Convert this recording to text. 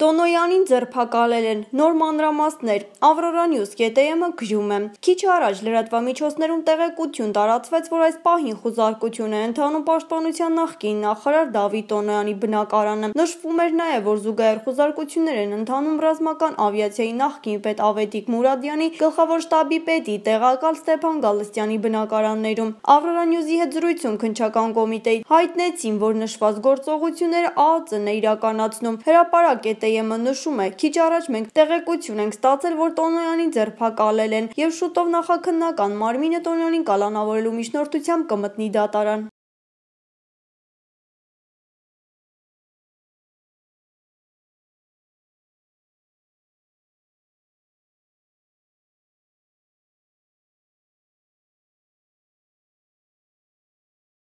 Տոնոյանին ձերբակալել են նոր մանրամասներ։ Ավրորա News GTM-ը գրում է. Քիչ առաջ լրատվամիջոցներում տեղեկություն տարածվեց, որ այս պահին խոզարկություն է ընդանում պաշտպանության նախկին նախարար Դավիթ Տոնոյանի բնակարանը։ Նշվում էր նաև, որ զուգահեռ խոզարկություններ են ընդանում ռազմական ավիացիայի նախկին պետ Ավետիք Մուրադյանի, գլխավոր շտաբի պետի տեղակալ Ստեփան Գալստյանի բնակարաններում։ Ավրորա News-ի հետ զրույցում քնչական կոմիտեի հայտնեցին, որ նշված գործողությունները ԱԱԾ-ն է իրականացնում։ Հրապարակ GTM ՀՀԴ-ը նշում է. «Քիչ առաջ մենք տեղեկություն ենք ստացել, որ Տոնոյանին ձերբակալել են, և շուտով նախաքննական մարմինը Տոնյանին կալանավորելու միջնորդությամբ կմտնի դատարան»։